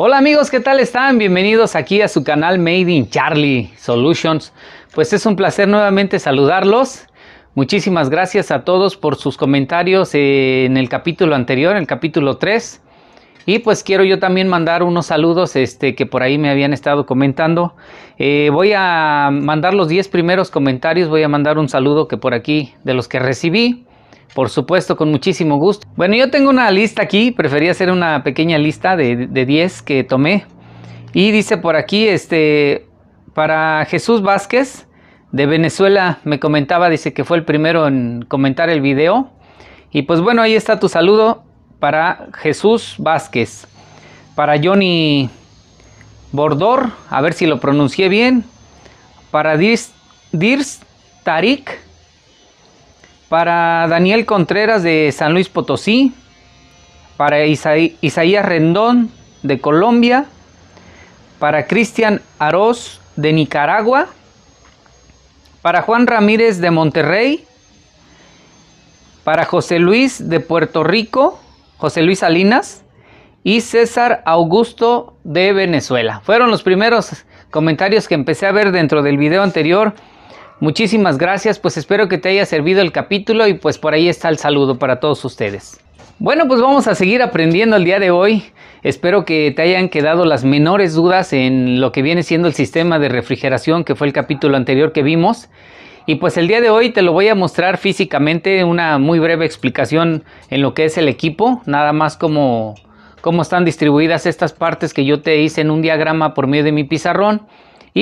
Hola amigos, ¿qué tal están? Bienvenidos aquí a su canal Made in Charlie Solutions. Pues es un placer nuevamente saludarlos. Muchísimas gracias a todos por sus comentarios en el capítulo anterior, en el capítulo 3. Y pues quiero yo también mandar unos saludos este, que por ahí me habían estado comentando. Eh, voy a mandar los 10 primeros comentarios, voy a mandar un saludo que por aquí de los que recibí. Por supuesto, con muchísimo gusto. Bueno, yo tengo una lista aquí, prefería hacer una pequeña lista de, 10 que tomé. Y dice por aquí, este, para Jesús Vázquez de Venezuela, me comentaba, dice que fue el primero en comentar el video. Y pues bueno, ahí está tu saludo para Jesús Vázquez. Para Johnny Bordor, a ver si lo pronuncié bien. Para Dir Dirst Tarik para Daniel Contreras de San Luis Potosí. Para Isaías Rendón de Colombia. Para Cristian Arroz de Nicaragua. Para Juan Ramírez de Monterrey. Para José Luis de Puerto Rico. José Luis Salinas. Y César Augusto de Venezuela. Fueron los primeros comentarios que empecé a ver dentro del video anterior Muchísimas gracias, pues espero que te haya servido el capítulo y pues por ahí está el saludo para todos ustedes. Bueno, pues vamos a seguir aprendiendo el día de hoy. Espero que te hayan quedado las menores dudas en lo que viene siendo el sistema de refrigeración, que fue el capítulo anterior que vimos. Y pues el día de hoy te lo voy a mostrar físicamente, una muy breve explicación en lo que es el equipo, nada más como cómo están distribuidas estas partes que yo te hice en un diagrama por medio de mi pizarrón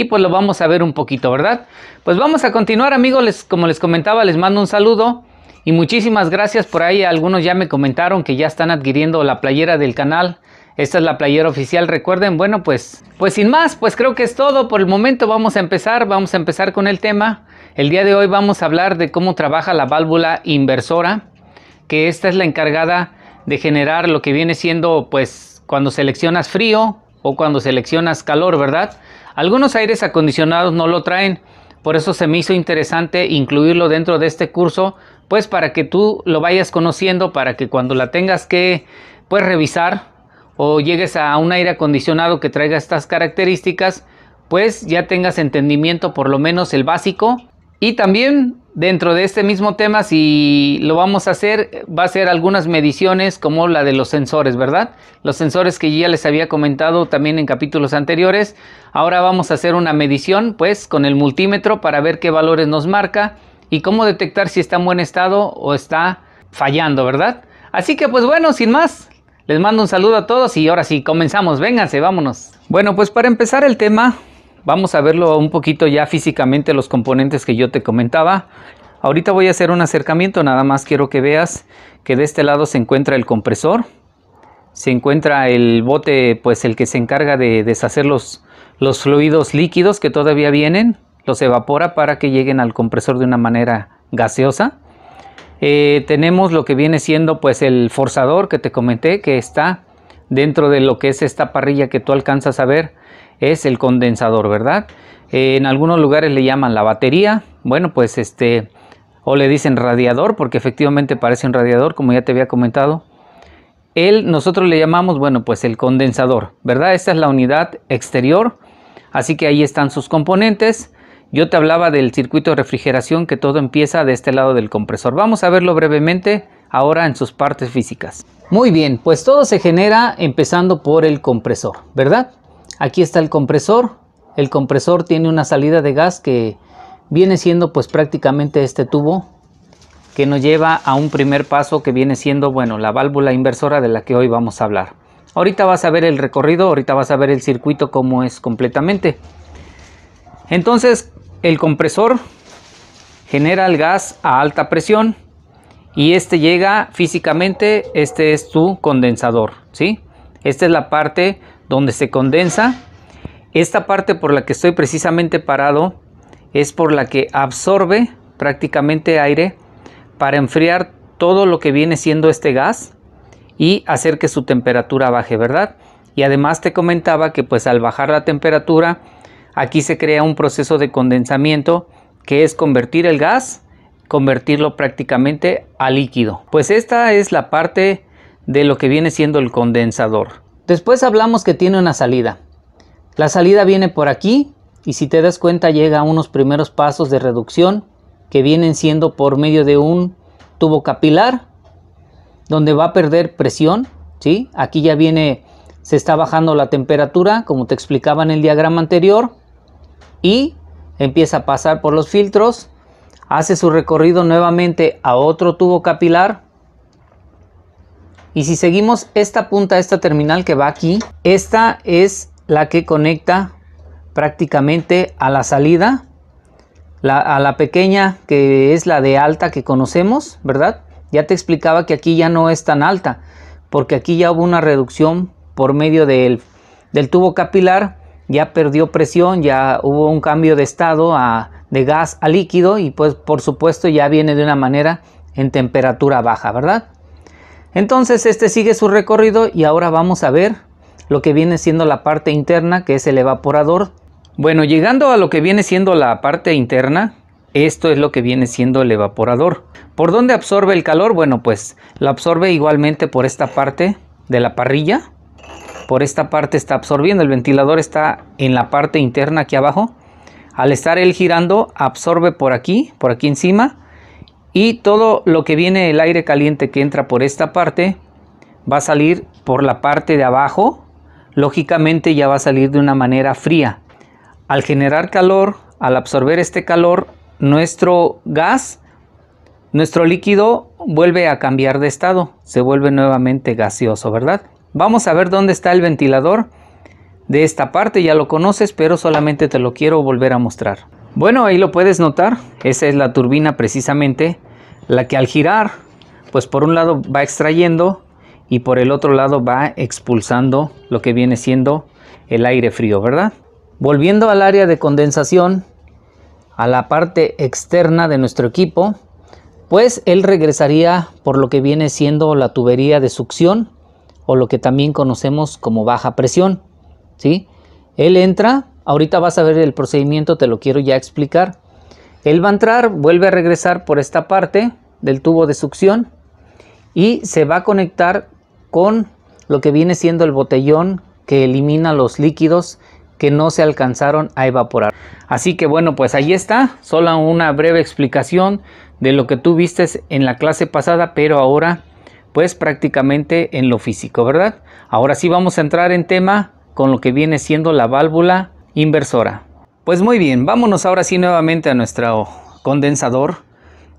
y pues lo vamos a ver un poquito, ¿verdad? Pues vamos a continuar amigos, les, como les comentaba, les mando un saludo y muchísimas gracias por ahí, algunos ya me comentaron que ya están adquiriendo la playera del canal. Esta es la playera oficial, recuerden, bueno pues, pues sin más, pues creo que es todo por el momento, vamos a empezar, vamos a empezar con el tema. El día de hoy vamos a hablar de cómo trabaja la válvula inversora, que esta es la encargada de generar lo que viene siendo pues cuando seleccionas frío o cuando seleccionas calor, ¿verdad? Algunos aires acondicionados no lo traen, por eso se me hizo interesante incluirlo dentro de este curso, pues para que tú lo vayas conociendo, para que cuando la tengas que pues revisar o llegues a un aire acondicionado que traiga estas características, pues ya tengas entendimiento por lo menos el básico y también dentro de este mismo tema, si lo vamos a hacer, va a ser algunas mediciones como la de los sensores, ¿verdad? Los sensores que ya les había comentado también en capítulos anteriores. Ahora vamos a hacer una medición, pues, con el multímetro para ver qué valores nos marca y cómo detectar si está en buen estado o está fallando, ¿verdad? Así que, pues bueno, sin más, les mando un saludo a todos y ahora sí, comenzamos. Vénganse, vámonos. Bueno, pues para empezar el tema, Vamos a verlo un poquito ya físicamente los componentes que yo te comentaba. Ahorita voy a hacer un acercamiento, nada más quiero que veas que de este lado se encuentra el compresor. Se encuentra el bote, pues el que se encarga de deshacer los, los fluidos líquidos que todavía vienen. Los evapora para que lleguen al compresor de una manera gaseosa. Eh, tenemos lo que viene siendo pues el forzador que te comenté que está dentro de lo que es esta parrilla que tú alcanzas a ver es el condensador, ¿verdad? en algunos lugares le llaman la batería, bueno, pues este, o le dicen radiador, porque efectivamente parece un radiador, como ya te había comentado. Él, nosotros le llamamos, bueno, pues el condensador, ¿verdad? Esta es la unidad exterior, así que ahí están sus componentes. Yo te hablaba del circuito de refrigeración que todo empieza de este lado del compresor. Vamos a verlo brevemente ahora en sus partes físicas. Muy bien, pues todo se genera empezando por el compresor, ¿verdad? Aquí está el compresor. El compresor tiene una salida de gas que viene siendo pues prácticamente este tubo que nos lleva a un primer paso que viene siendo, bueno, la válvula inversora de la que hoy vamos a hablar. Ahorita vas a ver el recorrido, ahorita vas a ver el circuito cómo es completamente. Entonces, el compresor genera el gas a alta presión y este llega físicamente, este es tu condensador, ¿sí? Esta es la parte donde se condensa. Esta parte por la que estoy precisamente parado es por la que absorbe prácticamente aire para enfriar todo lo que viene siendo este gas y hacer que su temperatura baje, ¿verdad? Y además te comentaba que pues al bajar la temperatura aquí se crea un proceso de condensamiento que es convertir el gas, convertirlo prácticamente a líquido. Pues esta es la parte de lo que viene siendo el condensador. Después hablamos que tiene una salida. La salida viene por aquí y si te das cuenta llega a unos primeros pasos de reducción que vienen siendo por medio de un tubo capilar donde va a perder presión, ¿sí? Aquí ya viene se está bajando la temperatura, como te explicaba en el diagrama anterior, y empieza a pasar por los filtros, hace su recorrido nuevamente a otro tubo capilar y si seguimos esta punta, esta terminal que va aquí, esta es la que conecta prácticamente a la salida, a la pequeña que es la de alta que conocemos, ¿verdad? Ya te explicaba que aquí ya no es tan alta, porque aquí ya hubo una reducción por medio del, tubo capilar, ya perdió presión, ya hubo un cambio de estado de gas a líquido y pues por supuesto ya viene de una manera en temperatura baja, ¿verdad? Entonces este sigue su recorrido y ahora vamos a ver lo que viene siendo la parte interna que es el evaporador. Bueno, llegando a lo que viene siendo la parte interna, esto es lo que viene siendo el evaporador. ¿Por dónde absorbe el calor? Bueno, pues lo absorbe igualmente por esta parte de la parrilla. Por esta parte está absorbiendo. El ventilador está en la parte interna aquí abajo. Al estar él girando, absorbe por aquí, por aquí encima y todo lo que viene el aire caliente que entra por esta parte va a salir por la parte de abajo lógicamente ya va a salir de una manera fría al generar calor al absorber este calor nuestro gas nuestro líquido vuelve a cambiar de estado se vuelve nuevamente gaseoso verdad vamos a ver dónde está el ventilador de esta parte ya lo conoces pero solamente te lo quiero volver a mostrar bueno, ahí lo puedes notar, esa es la turbina precisamente, la que al girar, pues por un lado va extrayendo y por el otro lado va expulsando lo que viene siendo el aire frío, ¿verdad? Volviendo al área de condensación, a la parte externa de nuestro equipo, pues él regresaría por lo que viene siendo la tubería de succión o lo que también conocemos como baja presión, ¿sí? Él entra Ahorita vas a ver el procedimiento, te lo quiero ya explicar. Él va a entrar, vuelve a regresar por esta parte del tubo de succión y se va a conectar con lo que viene siendo el botellón que elimina los líquidos que no se alcanzaron a evaporar. Así que bueno, pues ahí está, solo una breve explicación de lo que tú viste en la clase pasada, pero ahora pues prácticamente en lo físico, ¿verdad? Ahora sí vamos a entrar en tema con lo que viene siendo la válvula inversora. Pues muy bien, vámonos ahora sí nuevamente a nuestro condensador,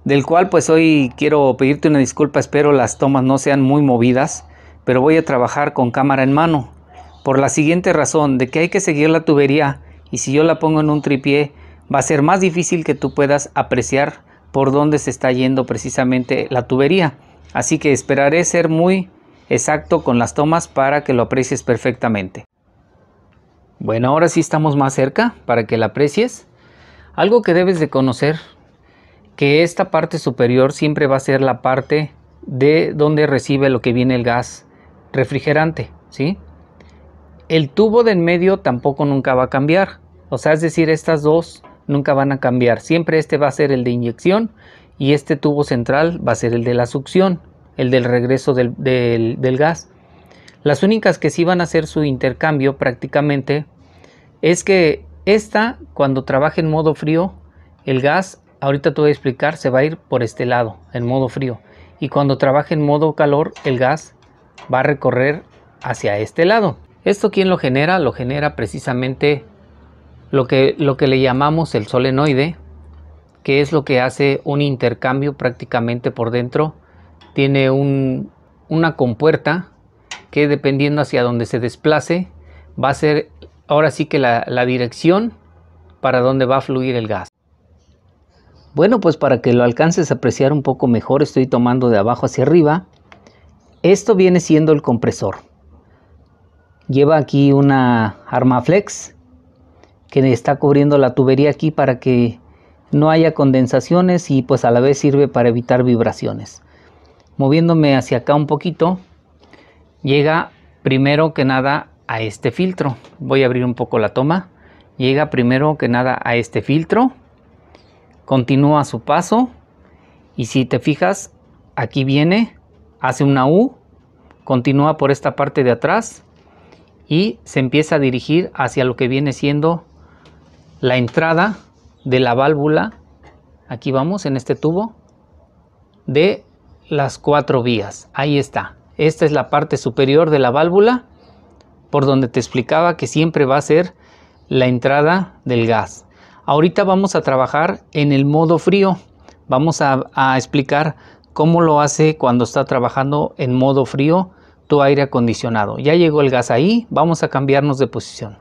del cual pues hoy quiero pedirte una disculpa, espero las tomas no sean muy movidas, pero voy a trabajar con cámara en mano, por la siguiente razón, de que hay que seguir la tubería y si yo la pongo en un tripié, va a ser más difícil que tú puedas apreciar por dónde se está yendo precisamente la tubería. Así que esperaré ser muy exacto con las tomas para que lo aprecies perfectamente. Bueno, ahora sí estamos más cerca para que la aprecies. Algo que debes de conocer, que esta parte superior siempre va a ser la parte de donde recibe lo que viene el gas refrigerante, ¿sí? El tubo de en medio tampoco nunca va a cambiar, o sea, es decir, estas dos nunca van a cambiar. Siempre este va a ser el de inyección y este tubo central va a ser el de la succión, el del regreso del gas. Las únicas que sí van a hacer su intercambio prácticamente es que esta, cuando trabaja en modo frío, el gas, ahorita te voy a explicar, se va a ir por este lado, en modo frío. Y cuando trabaja en modo calor, el gas va a recorrer hacia este lado. ¿Esto quién lo genera? Lo genera precisamente lo que, lo que le llamamos el solenoide, que es lo que hace un intercambio prácticamente por dentro. Tiene una compuerta que dependiendo hacia donde se desplace, va a ser ahora sí que la, dirección para dónde va a fluir el gas. Bueno, pues para que lo alcances a apreciar un poco mejor, estoy tomando de abajo hacia arriba. Esto viene siendo el compresor. Lleva aquí una arma flex que está cubriendo la tubería aquí para que no haya condensaciones y pues a la vez sirve para evitar vibraciones. Moviéndome hacia acá un poquito, llega primero que nada a este filtro. Voy a abrir un poco la toma. Llega primero que nada a este filtro. Continúa su paso. Y si te fijas, aquí viene, hace una U, continúa por esta parte de atrás y se empieza a dirigir hacia lo que viene siendo la entrada de la válvula, aquí vamos, en este tubo, de las cuatro vías. Ahí está. Esta es la parte superior de la válvula por donde te explicaba que siempre va a ser la entrada del gas. Ahorita vamos a trabajar en el modo frío. Vamos a, a explicar cómo lo hace cuando está trabajando en modo frío tu aire acondicionado. Ya llegó el gas ahí, vamos a cambiarnos de posición.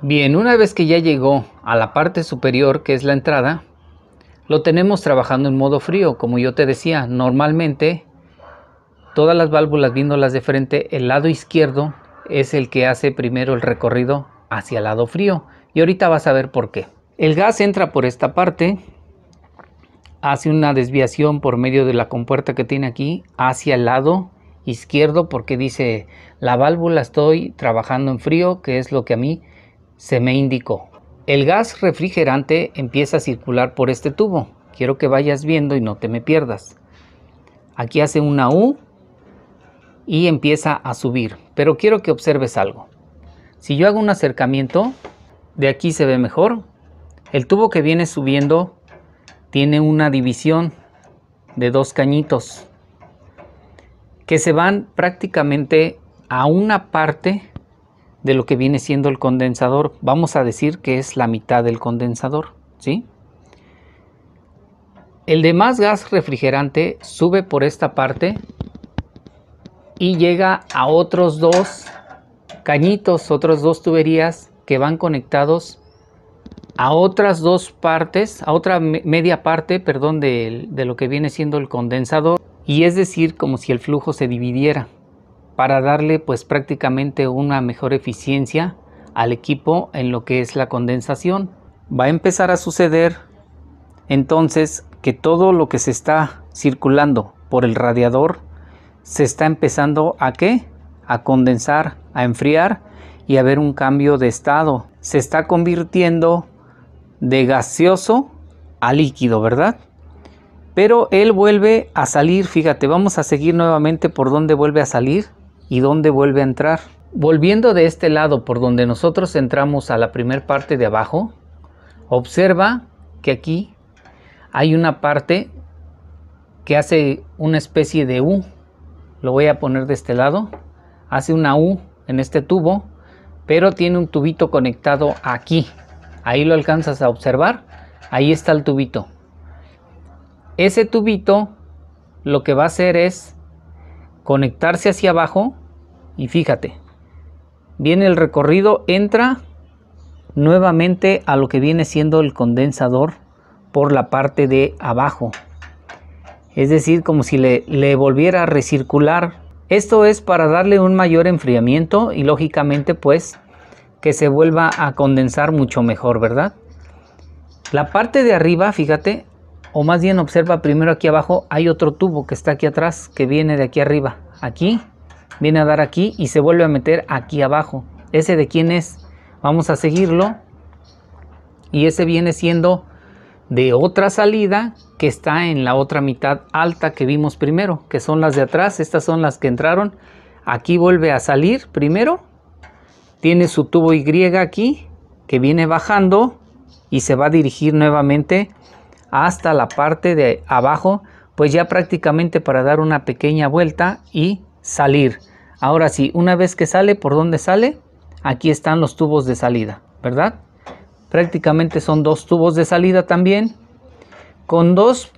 Bien, una vez que ya llegó a la parte superior que es la entrada, lo tenemos trabajando en modo frío, como yo te decía, normalmente todas las válvulas viéndolas de frente, el lado izquierdo es el que hace primero el recorrido hacia el lado frío. Y ahorita vas a ver por qué. El gas entra por esta parte, hace una desviación por medio de la compuerta que tiene aquí hacia el lado izquierdo porque dice la válvula estoy trabajando en frío, que es lo que a mí se me indicó. El gas refrigerante empieza a circular por este tubo. Quiero que vayas viendo y no te me pierdas. Aquí hace una U y empieza a subir. Pero quiero que observes algo. Si yo hago un acercamiento, de aquí se ve mejor. El tubo que viene subiendo tiene una división de dos cañitos que se van prácticamente a una parte de lo que viene siendo el condensador. Vamos a decir que es la mitad del condensador, ¿sí? El demás gas refrigerante sube por esta parte y llega a otros dos cañitos, otras dos tuberías que van conectados a otras dos partes, a otra media parte, perdón, de, de lo que viene siendo el condensador y es decir, como si el flujo se dividiera para darle pues prácticamente una mejor eficiencia al equipo en lo que es la condensación. Va a empezar a suceder entonces que todo lo que se está circulando por el radiador se está empezando a qué? A condensar, a enfriar y a ver un cambio de estado. Se está convirtiendo de gaseoso a líquido, ¿verdad? Pero él vuelve a salir, fíjate, vamos a seguir nuevamente por dónde vuelve a salir y dónde vuelve a entrar. Volviendo de este lado por donde nosotros entramos a la primera parte de abajo, observa que aquí hay una parte que hace una especie de U, lo voy a poner de este lado, hace una U en este tubo, pero tiene un tubito conectado aquí. Ahí lo alcanzas a observar, ahí está el tubito. Ese tubito lo que va a hacer es conectarse hacia abajo y fíjate, viene el recorrido, entra nuevamente a lo que viene siendo el condensador por la parte de abajo es decir, como si le, volviera a recircular. Esto es para darle un mayor enfriamiento y lógicamente pues que se vuelva a condensar mucho mejor, ¿verdad? La parte de arriba, fíjate, o más bien observa primero aquí abajo, hay otro tubo que está aquí atrás, que viene de aquí arriba, aquí, viene a dar aquí y se vuelve a meter aquí abajo. ¿Ese de quién es? Vamos a seguirlo. Y ese viene siendo de otra salida que está en la otra mitad alta que vimos primero, que son las de atrás, estas son las que entraron. Aquí vuelve a salir primero, tiene su tubo Y aquí, que viene bajando y se va a dirigir nuevamente hasta la parte de abajo, pues ya prácticamente para dar una pequeña vuelta y salir. Ahora sí, una vez que sale, ¿por dónde sale? Aquí están los tubos de salida, ¿verdad? prácticamente son dos tubos de salida también, con dos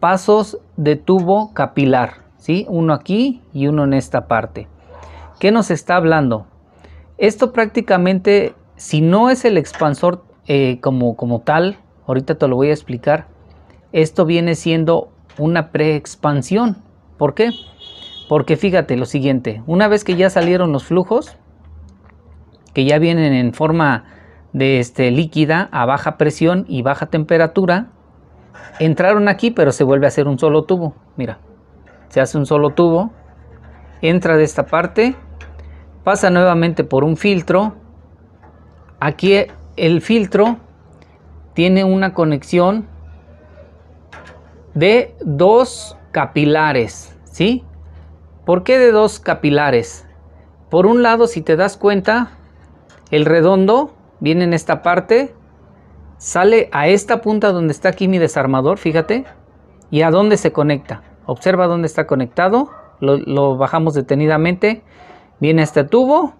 pasos de tubo capilar, ¿sí? uno aquí y uno en esta parte. ¿Qué nos está hablando? Esto prácticamente, si no es el expansor eh, como, como tal, ahorita te lo voy a explicar, esto viene siendo una preexpansión. ¿Por qué? Porque fíjate lo siguiente, una vez que ya salieron los flujos, que ya vienen en forma de este, líquida a baja presión y baja temperatura entraron aquí, pero se vuelve a hacer un solo tubo. Mira, se hace un solo tubo, entra de esta parte, pasa nuevamente por un filtro. Aquí el filtro tiene una conexión de dos capilares, ¿sí? ¿Por qué de dos capilares? Por un lado, si te das cuenta, el redondo viene en esta parte, sale a esta punta donde está aquí mi desarmador, fíjate, y a dónde se conecta. Observa dónde está conectado, lo, lo bajamos detenidamente, viene este tubo,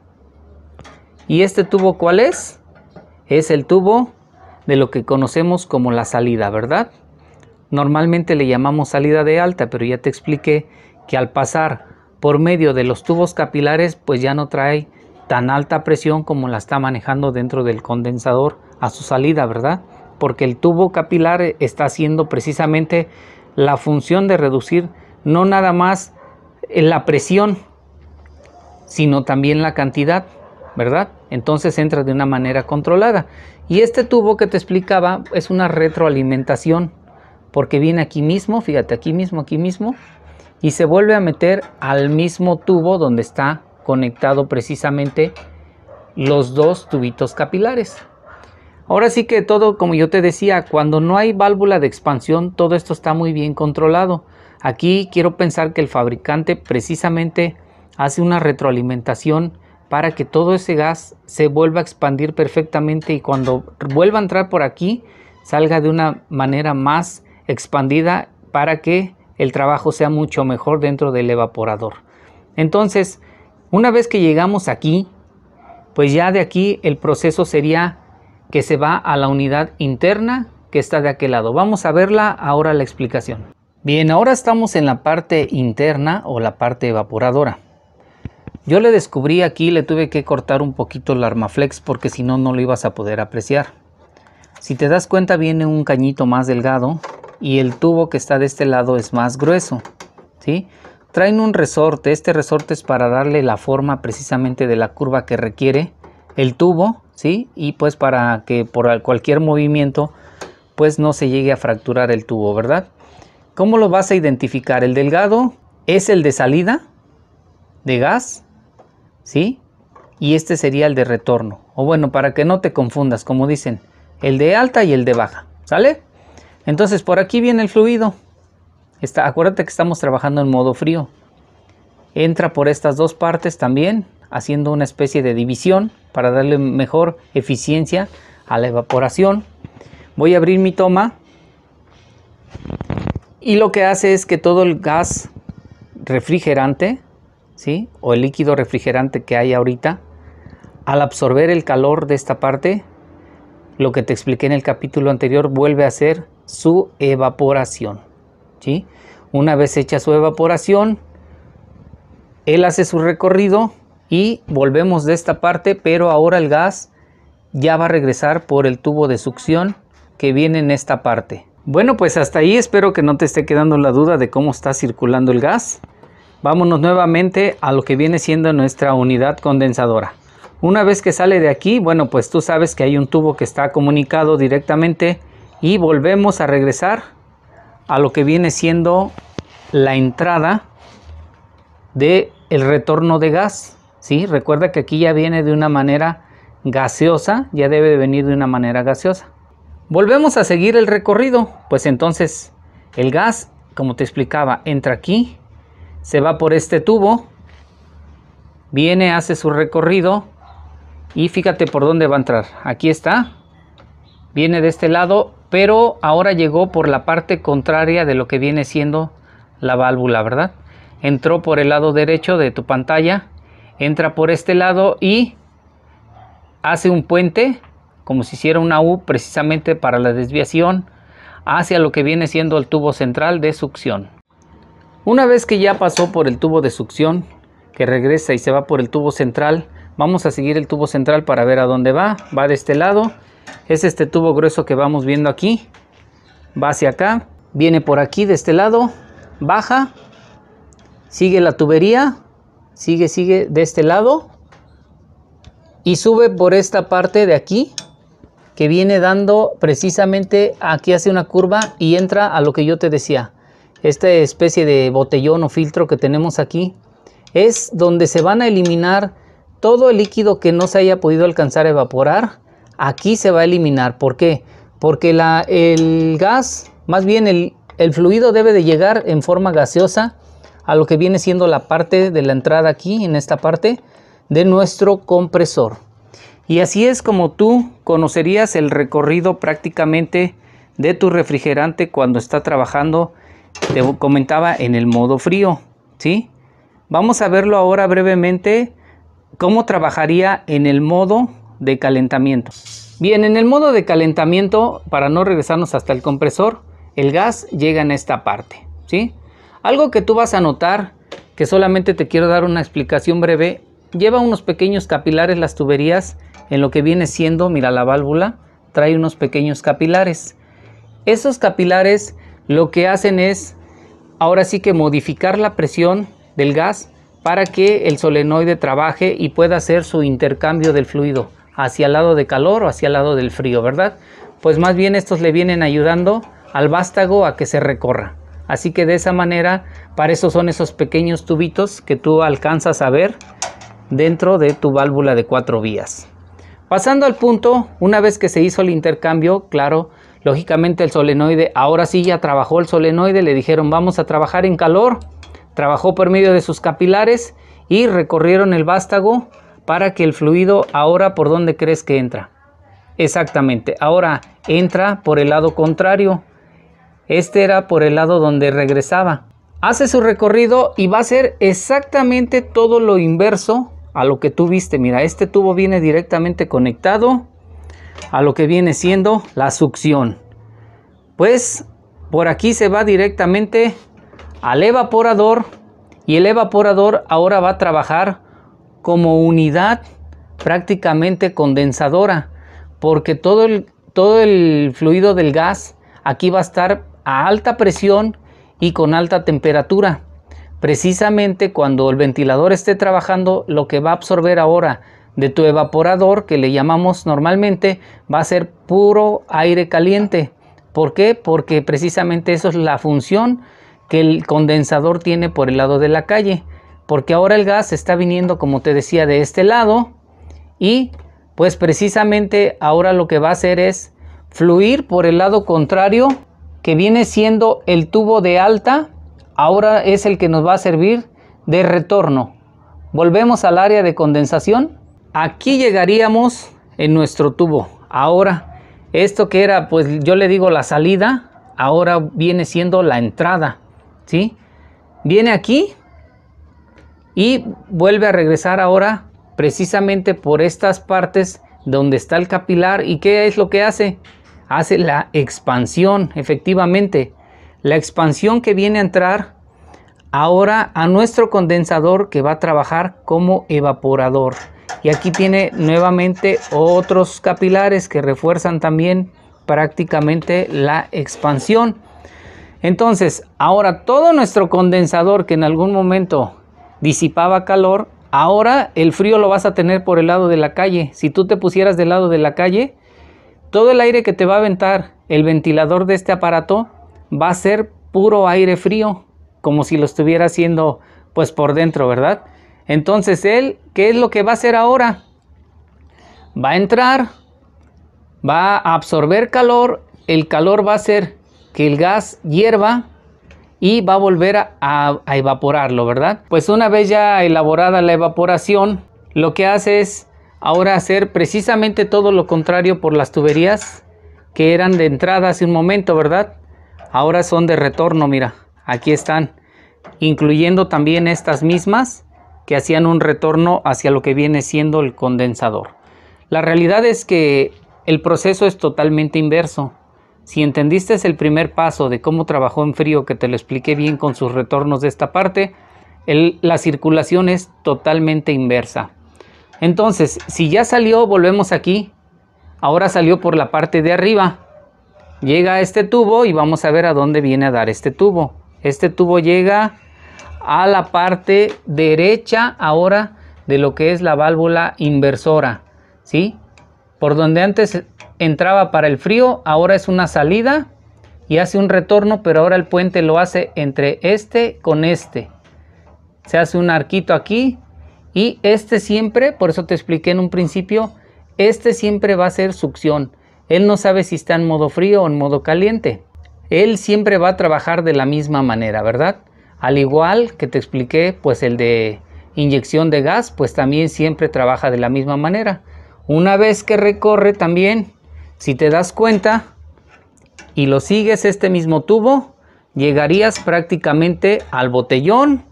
y este tubo cuál es? Es el tubo de lo que conocemos como la salida, ¿verdad? Normalmente le llamamos salida de alta, pero ya te expliqué que al pasar por medio de los tubos capilares, pues ya no trae tan alta presión como la está manejando dentro del condensador a su salida, ¿verdad? Porque el tubo capilar eh, está haciendo precisamente la función de reducir no nada más eh, la presión, sino también la cantidad, ¿verdad? Entonces entra de una manera controlada. Y este tubo que te explicaba es una retroalimentación, porque viene aquí mismo, fíjate, aquí mismo, aquí mismo, y se vuelve a meter al mismo tubo donde está conectado precisamente los dos tubitos capilares. Ahora sí que todo, como yo te decía, cuando no hay válvula de expansión, todo esto está muy bien controlado. Aquí quiero pensar que el fabricante precisamente hace una retroalimentación para que todo ese gas se vuelva a expandir perfectamente y cuando vuelva a entrar por aquí salga de una manera más expandida para que el trabajo sea mucho mejor dentro del evaporador. Entonces, una vez que llegamos aquí, pues ya de aquí el proceso sería que se va a la unidad interna que está de aquel lado. Vamos a verla ahora la explicación. Bien, ahora estamos en la parte interna o la parte evaporadora. Yo le descubrí aquí, le tuve que cortar un poquito el armaflex porque si no, no lo ibas a poder apreciar. Si te das cuenta viene un cañito más delgado y el tubo que está de este lado es más grueso. ¿sí? Traen un resorte, este resorte es para darle la forma precisamente de la curva que requiere el tubo, ¿sí? Y pues para que por cualquier movimiento pues no se llegue a fracturar el tubo, ¿verdad? ¿Cómo lo vas a identificar? El delgado es el de salida de gas, ¿sí? Y este sería el de retorno. O bueno, para que no te confundas, como dicen, el de alta y el de baja, ¿sale? Entonces por aquí viene el fluido acuérdate que estamos trabajando en modo frío. Entra por estas dos partes también, haciendo una especie de división para darle mejor eficiencia a la evaporación. Voy a abrir mi toma. Y lo que hace es que todo el gas refrigerante, ¿sí? O el líquido refrigerante que hay ahorita, al absorber el calor de esta parte, lo que te expliqué en el capítulo anterior, vuelve a ser su evaporación. Una vez hecha su evaporación, él hace su recorrido y volvemos de esta parte, pero ahora el gas ya va a regresar por el tubo de succión que viene en esta parte. Bueno, pues hasta ahí espero que no te esté quedando la duda de cómo está circulando el gas. Vámonos nuevamente a lo que viene siendo nuestra unidad condensadora. Una vez que sale de aquí, bueno, pues tú sabes que hay un tubo que está comunicado directamente y volvemos a regresar a lo que viene siendo la entrada de el retorno de gas, ¿sí? Recuerda que aquí ya viene de una manera gaseosa, ya debe venir de una manera gaseosa. Volvemos a seguir el recorrido, pues entonces el gas, como te explicaba, entra aquí, se va por este tubo, viene, hace su recorrido y fíjate por dónde va a entrar. Aquí está, viene de este lado pero ahora llegó por la parte contraria de lo que viene siendo la válvula, ¿verdad? Entró por el lado derecho de tu pantalla, entra por este lado y hace un puente, como si hiciera una U precisamente para la desviación, hacia lo que viene siendo el tubo central de succión. Una vez que ya pasó por el tubo de succión, que regresa y se va por el tubo central, vamos a seguir el tubo central para ver a dónde va, va de este lado es este tubo grueso que vamos viendo aquí va hacia acá viene por aquí de este lado baja sigue la tubería sigue sigue de este lado y sube por esta parte de aquí que viene dando precisamente aquí hace una curva y entra a lo que yo te decía esta especie de botellón o filtro que tenemos aquí es donde se van a eliminar todo el líquido que no se haya podido alcanzar a evaporar Aquí se va a eliminar. ¿Por qué? Porque la, el gas, más bien el, fluido debe de llegar en forma gaseosa a lo que viene siendo la parte de la entrada aquí, en esta parte, de nuestro compresor. Y así es como tú conocerías el recorrido prácticamente de tu refrigerante cuando está trabajando, te comentaba, en el modo frío, ¿sí? Vamos a verlo ahora brevemente cómo trabajaría en el modo de calentamiento. Bien, en el modo de calentamiento, para no regresarnos hasta el compresor, el gas llega en esta parte, ¿sí? Algo que tú vas a notar, que solamente te quiero dar una explicación breve, lleva unos pequeños capilares las tuberías en lo que viene siendo, mira la válvula, trae unos pequeños capilares. Esos capilares lo que hacen es ahora sí que modificar la presión del gas para que el solenoide trabaje y pueda hacer su intercambio del fluido hacia el lado de calor o hacia el lado del frío, ¿verdad? Pues más bien estos le vienen ayudando al vástago a que se recorra. Así que de esa manera, para eso son esos pequeños tubitos que tú alcanzas a ver dentro de tu válvula de cuatro vías. Pasando al punto, una vez que se hizo el intercambio, claro, lógicamente el solenoide, ahora sí ya trabajó el solenoide, le dijeron vamos a trabajar en calor, trabajó por medio de sus capilares y recorrieron el vástago para que el fluido ahora por donde crees que entra. Exactamente, ahora entra por el lado contrario. Este era por el lado donde regresaba. Hace su recorrido y va a ser exactamente todo lo inverso a lo que tú viste. Mira, este tubo viene directamente conectado a lo que viene siendo la succión. Pues por aquí se va directamente al evaporador y el evaporador ahora va a trabajar como unidad prácticamente condensadora, porque todo el, todo el fluido del gas aquí va a estar a alta presión y con alta temperatura. Precisamente cuando el ventilador esté trabajando, lo que va a absorber ahora de tu evaporador, que le llamamos normalmente, va a ser puro aire caliente. ¿Por qué? Porque precisamente eso es la función que el condensador tiene por el lado de la calle porque ahora el gas está viniendo, como te decía, de este lado y pues precisamente ahora lo que va a hacer es fluir por el lado contrario que viene siendo el tubo de alta, ahora es el que nos va a servir de retorno. Volvemos al área de condensación. Aquí llegaríamos en nuestro tubo. Ahora, esto que era, pues yo le digo la salida, ahora viene siendo la entrada. ¿Sí? Viene aquí y vuelve a regresar ahora precisamente por estas partes donde está el capilar y qué es lo que hace hace la expansión efectivamente la expansión que viene a entrar ahora a nuestro condensador que va a trabajar como evaporador y aquí tiene nuevamente otros capilares que refuerzan también prácticamente la expansión entonces ahora todo nuestro condensador que en algún momento disipaba calor. Ahora el frío lo vas a tener por el lado de la calle. Si tú te pusieras del lado de la calle, todo el aire que te va a aventar el ventilador de este aparato va a ser puro aire frío, como si lo estuviera haciendo pues por dentro, ¿verdad? Entonces él, ¿qué es lo que va a hacer ahora? Va a entrar, va a absorber calor, el calor va a hacer que el gas hierva y va a volver a, evaporarlo, ¿verdad? Pues una vez ya elaborada la evaporación, lo que hace es ahora hacer precisamente todo lo contrario por las tuberías que eran de entrada hace un momento, ¿verdad? Ahora son de retorno, mira, aquí están, incluyendo también estas mismas que hacían un retorno hacia lo que viene siendo el condensador. La realidad es que el proceso es totalmente inverso. Si entendiste el primer paso de cómo trabajó en frío, que te lo expliqué bien con sus retornos de esta parte, la circulación es totalmente inversa. Entonces, si ya salió, volvemos aquí. Ahora salió por la parte de arriba. Llega a este tubo y vamos a ver a dónde viene a dar este tubo. Este tubo llega a la parte derecha ahora de lo que es la válvula inversora. ¿Sí? Por donde antes entraba para el frío, ahora es una salida y hace un retorno, pero ahora el puente lo hace entre este con este. Se hace un arquito aquí y este siempre, por eso te expliqué en un principio, este siempre va a ser succión. Él no sabe si está en modo frío o en modo caliente. Él siempre va a trabajar de la misma manera, ¿verdad? Al igual que te expliqué, pues el de inyección de gas, pues también siempre trabaja de la misma manera. Una vez que recorre también si te das cuenta y lo sigues este mismo tubo, llegarías prácticamente al botellón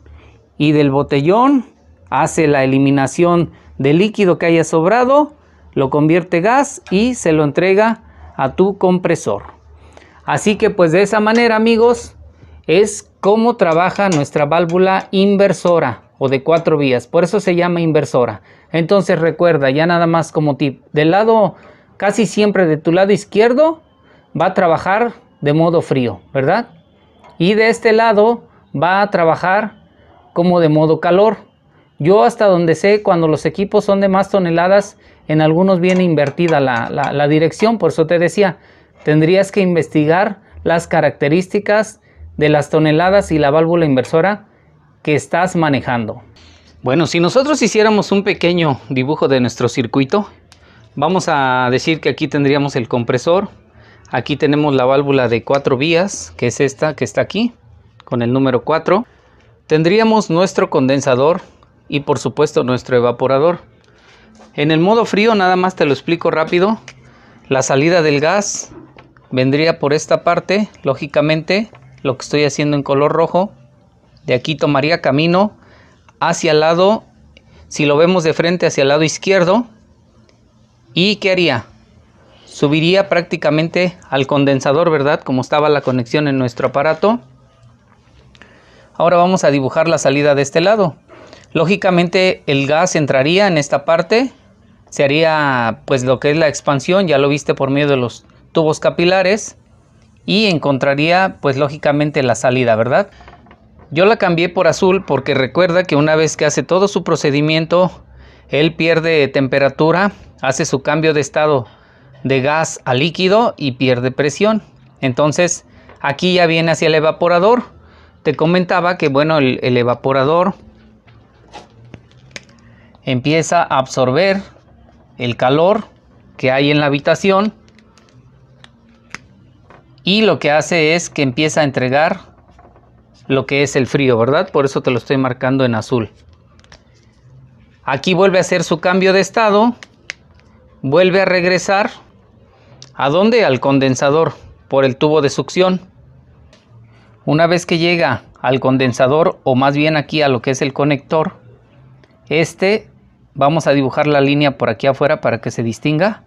y del botellón hace la eliminación del líquido que haya sobrado, lo convierte gas y se lo entrega a tu compresor. Así que pues de esa manera amigos es cómo trabaja nuestra válvula inversora o de cuatro vías, por eso se llama inversora. Entonces recuerda, ya nada más como tip, del lado casi siempre de tu lado izquierdo va a trabajar de modo frío, ¿verdad? Y de este lado va a trabajar como de modo calor. Yo hasta donde sé, cuando los equipos son de más toneladas, en algunos viene invertida la, dirección, por eso te decía, tendrías que investigar las características de las toneladas y la válvula inversora que estás manejando. Bueno, si nosotros hiciéramos un pequeño dibujo de nuestro circuito, Vamos a decir que aquí tendríamos el compresor. Aquí tenemos la válvula de cuatro vías, que es esta que está aquí, con el número 4. Tendríamos nuestro condensador y por supuesto nuestro evaporador. En el modo frío, nada más te lo explico rápido, la salida del gas vendría por esta parte, lógicamente lo que estoy haciendo en color rojo, de aquí tomaría camino hacia el lado, si lo vemos de frente hacia el lado izquierdo, ¿Y qué haría? Subiría prácticamente al condensador, ¿verdad? Como estaba la conexión en nuestro aparato. Ahora vamos a dibujar la salida de este lado. Lógicamente el gas entraría en esta parte. Se haría pues lo que es la expansión, ya lo viste por medio de los tubos capilares. Y encontraría pues lógicamente la salida, ¿verdad? Yo la cambié por azul porque recuerda que una vez que hace todo su procedimiento él pierde temperatura, hace su cambio de estado de gas a líquido y pierde presión. Entonces, aquí ya viene hacia el evaporador. Te comentaba que, bueno, el, el evaporador empieza a absorber el calor que hay en la habitación y lo que hace es que empieza a entregar lo que es el frío, ¿verdad? Por eso te lo estoy marcando en azul. Aquí vuelve a hacer su cambio de estado. Vuelve a regresar. ¿A dónde? Al condensador por el tubo de succión. Una vez que llega al condensador o más bien aquí a lo que es el conector, este vamos a dibujar la línea por aquí afuera para que se distinga.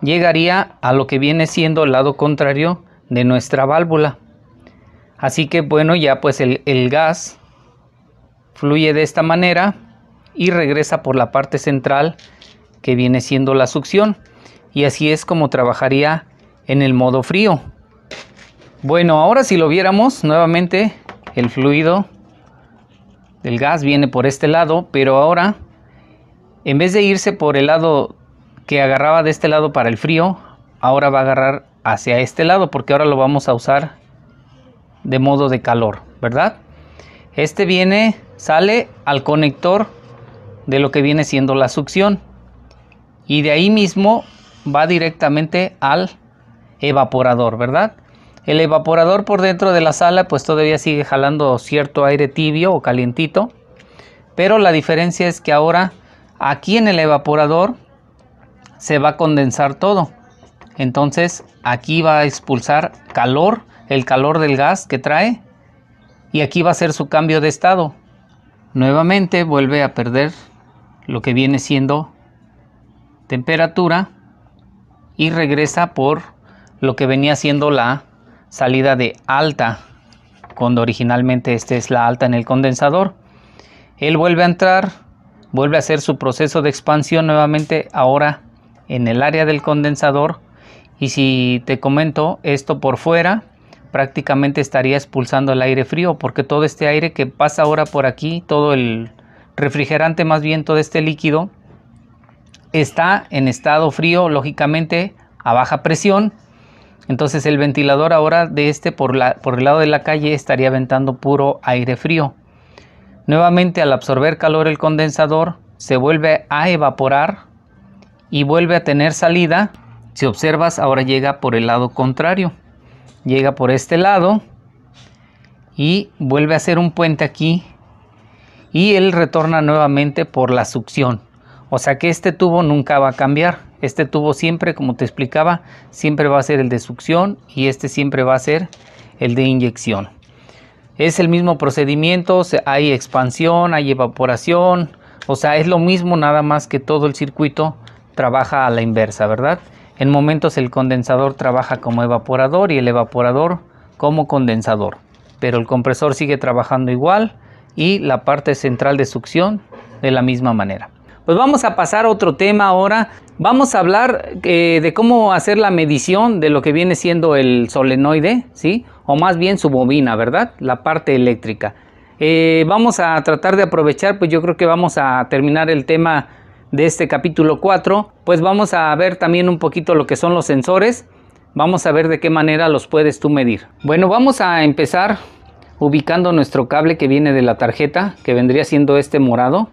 Llegaría a lo que viene siendo el lado contrario de nuestra válvula. Así que bueno, ya pues el, el gas fluye de esta manera y regresa por la parte central que viene siendo la succión y así es como trabajaría en el modo frío bueno ahora si lo viéramos nuevamente el fluido del gas viene por este lado pero ahora en vez de irse por el lado que agarraba de este lado para el frío ahora va a agarrar hacia este lado porque ahora lo vamos a usar de modo de calor verdad este viene sale al conector de lo que viene siendo la succión. Y de ahí mismo va directamente al evaporador, ¿verdad? El evaporador por dentro de la sala pues todavía sigue jalando cierto aire tibio o calientito. Pero la diferencia es que ahora aquí en el evaporador se va a condensar todo. Entonces aquí va a expulsar calor, el calor del gas que trae. Y aquí va a ser su cambio de estado. Nuevamente vuelve a perder lo que viene siendo temperatura y regresa por lo que venía siendo la salida de alta cuando originalmente esta es la alta en el condensador él vuelve a entrar vuelve a hacer su proceso de expansión nuevamente ahora en el área del condensador y si te comento esto por fuera prácticamente estaría expulsando el aire frío porque todo este aire que pasa ahora por aquí todo el refrigerante más bien todo este líquido está en estado frío, lógicamente a baja presión. Entonces el ventilador ahora de este por, la, por el lado de la calle estaría ventando puro aire frío. Nuevamente al absorber calor el condensador se vuelve a evaporar y vuelve a tener salida. Si observas ahora llega por el lado contrario. Llega por este lado y vuelve a hacer un puente aquí y él retorna nuevamente por la succión. O sea que este tubo nunca va a cambiar. Este tubo siempre, como te explicaba, siempre va a ser el de succión y este siempre va a ser el de inyección. Es el mismo procedimiento, hay expansión, hay evaporación, o sea, es lo mismo nada más que todo el circuito trabaja a la inversa, ¿verdad? En momentos el condensador trabaja como evaporador y el evaporador como condensador, pero el compresor sigue trabajando igual y la parte central de succión de la misma manera. Pues vamos a pasar a otro tema ahora. Vamos a hablar eh, de cómo hacer la medición de lo que viene siendo el solenoide, ¿sí? O más bien su bobina, ¿verdad? La parte eléctrica. Eh, vamos a tratar de aprovechar, pues yo creo que vamos a terminar el tema de este capítulo 4. Pues vamos a ver también un poquito lo que son los sensores. Vamos a ver de qué manera los puedes tú medir. Bueno, vamos a empezar ubicando nuestro cable que viene de la tarjeta, que vendría siendo este morado.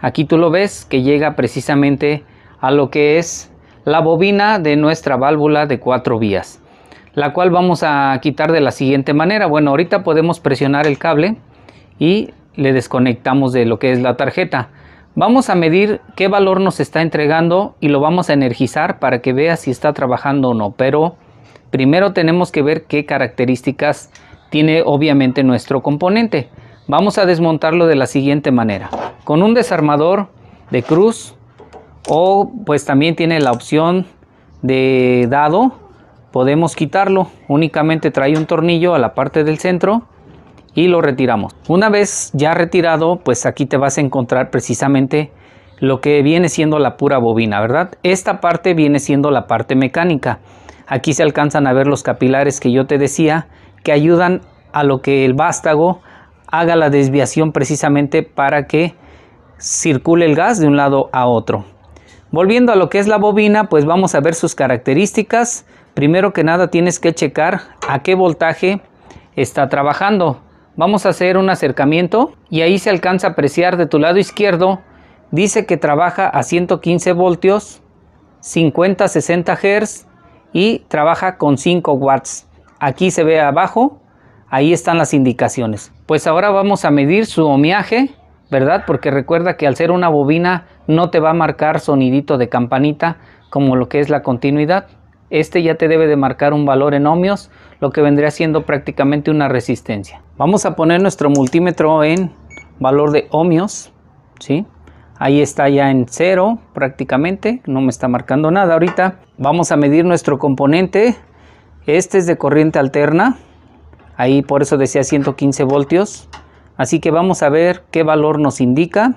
Aquí tú lo ves que llega precisamente a lo que es la bobina de nuestra válvula de cuatro vías, la cual vamos a quitar de la siguiente manera. Bueno, ahorita podemos presionar el cable y le desconectamos de lo que es la tarjeta. Vamos a medir qué valor nos está entregando y lo vamos a energizar para que vea si está trabajando o no. Pero primero tenemos que ver qué características tiene obviamente nuestro componente. Vamos a desmontarlo de la siguiente manera. Con un desarmador de cruz o pues también tiene la opción de dado, podemos quitarlo. Únicamente trae un tornillo a la parte del centro y lo retiramos. Una vez ya retirado, pues aquí te vas a encontrar precisamente lo que viene siendo la pura bobina, ¿verdad? Esta parte viene siendo la parte mecánica. Aquí se alcanzan a ver los capilares que yo te decía que ayudan a lo que el vástago haga la desviación precisamente para que circule el gas de un lado a otro. Volviendo a lo que es la bobina, pues vamos a ver sus características. Primero que nada tienes que checar a qué voltaje está trabajando. Vamos a hacer un acercamiento y ahí se alcanza a apreciar de tu lado izquierdo. Dice que trabaja a 115 voltios, 50-60 Hz y trabaja con 5 watts. Aquí se ve abajo, ahí están las indicaciones. Pues ahora vamos a medir su homiaje, ¿verdad? Porque recuerda que al ser una bobina no te va a marcar sonidito de campanita como lo que es la continuidad. Este ya te debe de marcar un valor en ohmios, lo que vendría siendo prácticamente una resistencia. Vamos a poner nuestro multímetro en valor de ohmios, ¿sí? Ahí está ya en cero prácticamente, no me está marcando nada ahorita. Vamos a medir nuestro componente este es de corriente alterna, ahí por eso decía 115 voltios. Así que vamos a ver qué valor nos indica.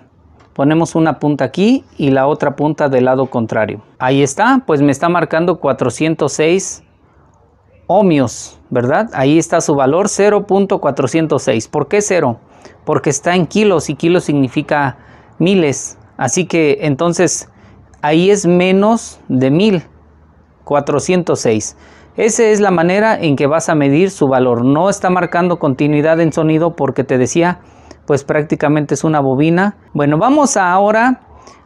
Ponemos una punta aquí y la otra punta del lado contrario. Ahí está, pues me está marcando 406 ohmios, ¿verdad? Ahí está su valor 0.406. ¿Por qué 0? Porque está en kilos y kilos significa miles. Así que entonces ahí es menos de 1000, 406. Esa es la manera en que vas a medir su valor. No está marcando continuidad en sonido porque te decía, pues prácticamente es una bobina. Bueno, vamos ahora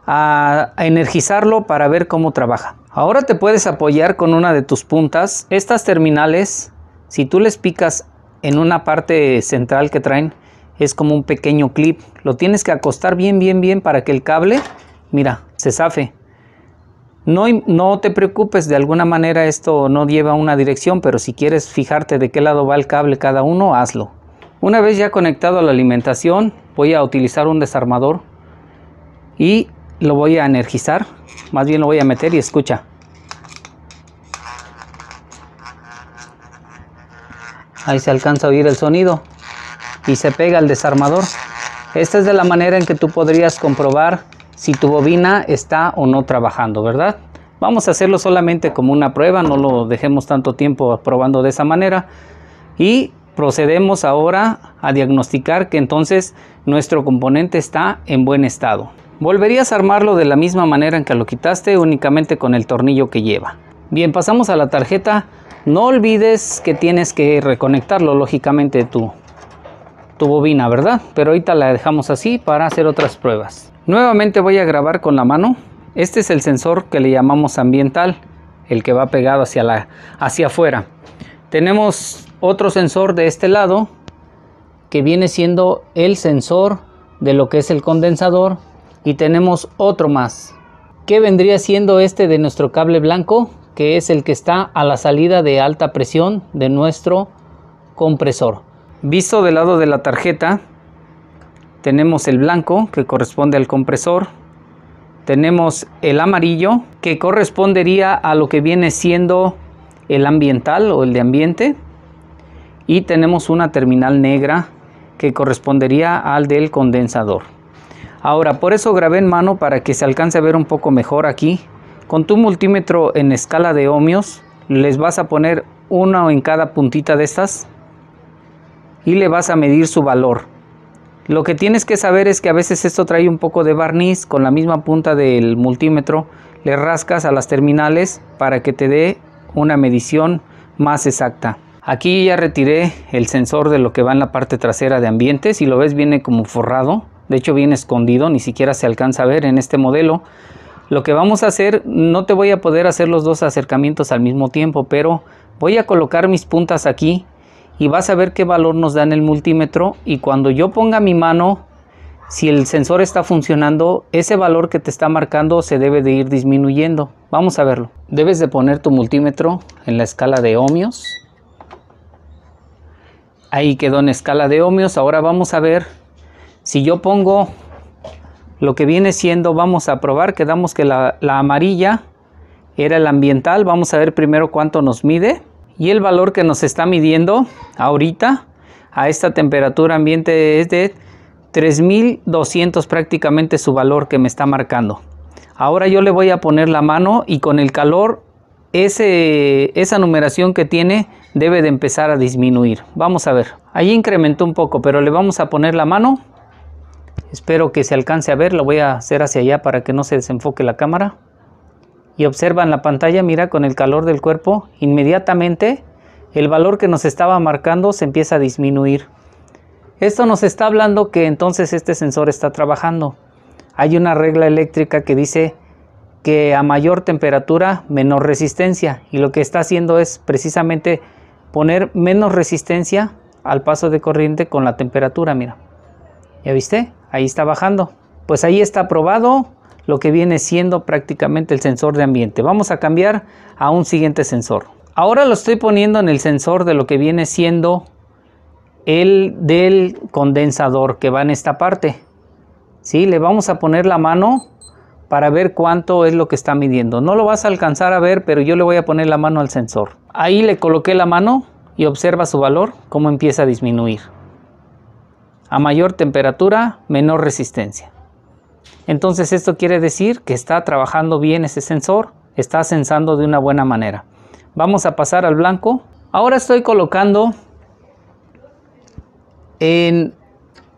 a energizarlo para ver cómo trabaja. Ahora te puedes apoyar con una de tus puntas. Estas terminales, si tú les picas en una parte central que traen, es como un pequeño clip. Lo tienes que acostar bien, bien, bien para que el cable, mira, se zafe. No, te preocupes, de alguna manera esto no lleva una dirección, pero si quieres fijarte de qué lado va el cable cada uno, hazlo. Una vez ya conectado a la alimentación, voy a utilizar un desarmador y lo voy a energizar, más bien lo voy a meter y escucha. Ahí se alcanza a oír el sonido y se pega el desarmador. Esta es de la manera en que tú podrías comprobar si tu bobina está o no trabajando, ¿verdad? Vamos a hacerlo solamente como una prueba, no lo dejemos tanto tiempo probando de esa manera. Y procedemos ahora a diagnosticar que entonces nuestro componente está en buen estado. Volverías a armarlo de la misma manera en que lo quitaste, únicamente con el tornillo que lleva. Bien, pasamos a la tarjeta. No olvides que tienes que reconectarlo, lógicamente, tu, tu bobina, ¿verdad? Pero ahorita la dejamos así para hacer otras pruebas. Nuevamente voy a grabar con la mano. Este es el sensor que le llamamos ambiental, el que va pegado hacia, la, hacia afuera. Tenemos otro sensor de este lado que viene siendo el sensor de lo que es el condensador y tenemos otro más que vendría siendo este de nuestro cable blanco que es el que está a la salida de alta presión de nuestro compresor. Visto del lado de la tarjeta tenemos el blanco que corresponde al compresor, tenemos el amarillo que correspondería a lo que viene siendo el ambiental o el de ambiente y tenemos una terminal negra que correspondería al del condensador. Ahora, por eso grabé en mano para que se alcance a ver un poco mejor aquí. Con tu multímetro en escala de ohmios, les vas a poner una en cada puntita de estas y le vas a medir su valor. Lo que tienes que saber es que a veces esto trae un poco de barniz con la misma punta del multímetro. Le rascas a las terminales para que te dé una medición más exacta. Aquí ya retiré el sensor de lo que va en la parte trasera de ambiente. Si lo ves viene como forrado. De hecho viene escondido, ni siquiera se alcanza a ver en este modelo. Lo que vamos a hacer, no te voy a poder hacer los dos acercamientos al mismo tiempo, pero voy a colocar mis puntas aquí y vas a ver qué valor nos da en el multímetro y cuando yo ponga mi mano, si el sensor está funcionando, ese valor que te está marcando se debe de ir disminuyendo. Vamos a verlo. Debes de poner tu multímetro en la escala de ohmios. Ahí quedó en escala de ohmios. Ahora vamos a ver si yo pongo lo que viene siendo, vamos a probar, quedamos que la, la amarilla era el ambiental. Vamos a ver primero cuánto nos mide y el valor que nos está midiendo ahorita a esta temperatura ambiente es de 3200 prácticamente su valor que me está marcando ahora yo le voy a poner la mano y con el calor ese, esa numeración que tiene debe de empezar a disminuir vamos a ver ahí incrementó un poco pero le vamos a poner la mano espero que se alcance a ver lo voy a hacer hacia allá para que no se desenfoque la cámara y observan la pantalla, mira con el calor del cuerpo, inmediatamente el valor que nos estaba marcando se empieza a disminuir. Esto nos está hablando que entonces este sensor está trabajando. Hay una regla eléctrica que dice que a mayor temperatura menor resistencia y lo que está haciendo es precisamente poner menos resistencia al paso de corriente con la temperatura, mira. ¿Ya viste? Ahí está bajando. Pues ahí está probado lo que viene siendo prácticamente el sensor de ambiente. Vamos a cambiar a un siguiente sensor. Ahora lo estoy poniendo en el sensor de lo que viene siendo el del condensador que va en esta parte. ¿Sí? Le vamos a poner la mano para ver cuánto es lo que está midiendo. No lo vas a alcanzar a ver, pero yo le voy a poner la mano al sensor. Ahí le coloqué la mano y observa su valor, cómo empieza a disminuir. A mayor temperatura, menor resistencia. Entonces esto quiere decir que está trabajando bien ese sensor, está sensando de una buena manera. Vamos a pasar al blanco. Ahora estoy colocando en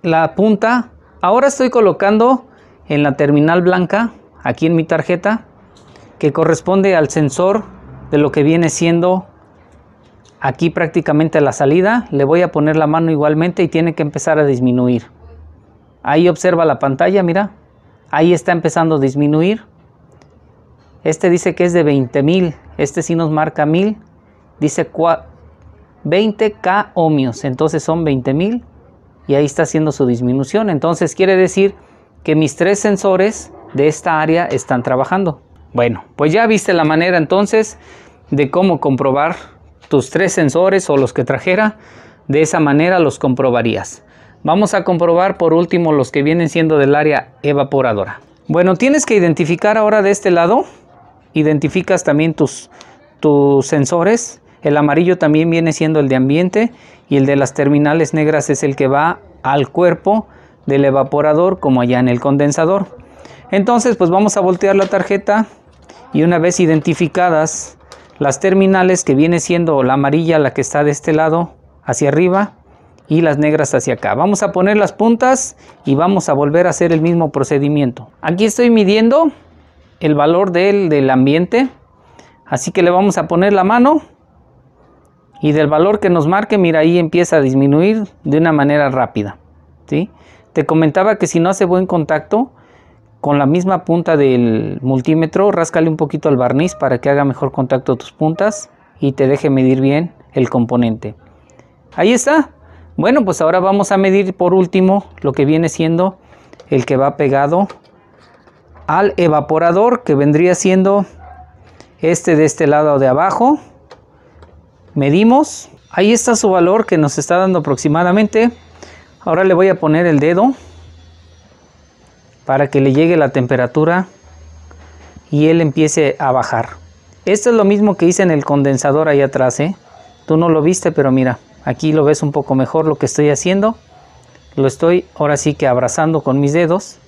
la punta, ahora estoy colocando en la terminal blanca, aquí en mi tarjeta, que corresponde al sensor de lo que viene siendo aquí prácticamente la salida. Le voy a poner la mano igualmente y tiene que empezar a disminuir. Ahí observa la pantalla, mira. Ahí está empezando a disminuir. Este dice que es de 20.000. mil. Este sí nos marca mil. Dice 20k ohmios. Entonces son 20.000 mil. Y ahí está haciendo su disminución. Entonces quiere decir que mis tres sensores de esta área están trabajando. Bueno, pues ya viste la manera entonces de cómo comprobar tus tres sensores o los que trajera. De esa manera los comprobarías. Vamos a comprobar por último los que vienen siendo del área evaporadora. Bueno, tienes que identificar ahora de este lado. Identificas también tus, tus sensores. El amarillo también viene siendo el de ambiente y el de las terminales negras es el que va al cuerpo del evaporador como allá en el condensador. Entonces pues vamos a voltear la tarjeta y una vez identificadas las terminales que viene siendo la amarilla la que está de este lado hacia arriba y las negras hacia acá. Vamos a poner las puntas y vamos a volver a hacer el mismo procedimiento. Aquí estoy midiendo el valor del, ambiente. Así que le vamos a poner la mano y del valor que nos marque, mira ahí empieza a disminuir de una manera rápida. ¿sí? Te comentaba que si no hace buen contacto con la misma punta del multímetro, ráscale un poquito al barniz para que haga mejor contacto tus puntas y te deje medir bien el componente. Ahí está, bueno, pues ahora vamos a medir por último lo que viene siendo el que va pegado al evaporador que vendría siendo este de este lado de abajo. Medimos. Ahí está su valor que nos está dando aproximadamente. Ahora le voy a poner el dedo para que le llegue la temperatura y él empiece a bajar. Esto es lo mismo que hice en el condensador ahí atrás. ¿eh? Tú no lo viste, pero mira. Aquí lo ves un poco mejor lo que estoy haciendo. Lo estoy ahora sí que abrazando con mis dedos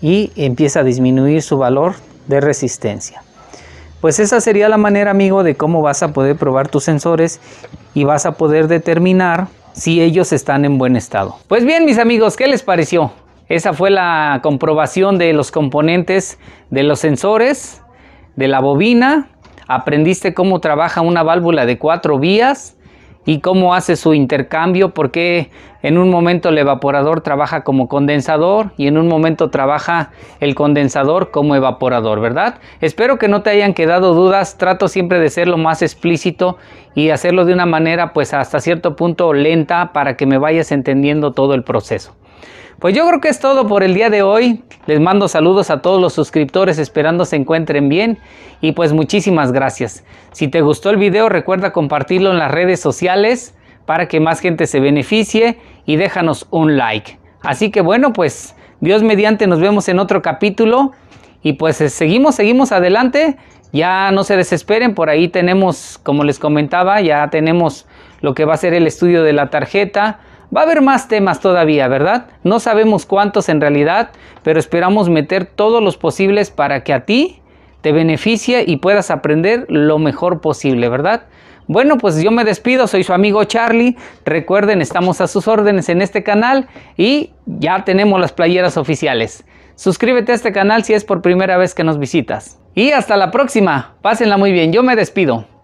y empieza a disminuir su valor de resistencia. Pues esa sería la manera, amigo, de cómo vas a poder probar tus sensores y vas a poder determinar si ellos están en buen estado. Pues bien, mis amigos, ¿qué les pareció? Esa fue la comprobación de los componentes de los sensores, de la bobina. Aprendiste cómo trabaja una válvula de cuatro vías y cómo hace su intercambio, porque en un momento el evaporador trabaja como condensador y en un momento trabaja el condensador como evaporador, ¿verdad? Espero que no te hayan quedado dudas, trato siempre de ser lo más explícito y hacerlo de una manera pues hasta cierto punto lenta para que me vayas entendiendo todo el proceso. Pues yo creo que es todo por el día de hoy. Les mando saludos a todos los suscriptores esperando se encuentren bien y pues muchísimas gracias. Si te gustó el video recuerda compartirlo en las redes sociales para que más gente se beneficie y déjanos un like. Así que bueno, pues Dios mediante nos vemos en otro capítulo y pues eh, seguimos, seguimos adelante. Ya no se desesperen, por ahí tenemos, como les comentaba, ya tenemos lo que va a ser el estudio de la tarjeta, Va a haber más temas todavía, ¿verdad? No sabemos cuántos en realidad, pero esperamos meter todos los posibles para que a ti te beneficie y puedas aprender lo mejor posible, ¿verdad? Bueno, pues yo me despido, soy su amigo Charlie. Recuerden, estamos a sus órdenes en este canal y ya tenemos las playeras oficiales. Suscríbete a este canal si es por primera vez que nos visitas. Y hasta la próxima, pásenla muy bien, yo me despido.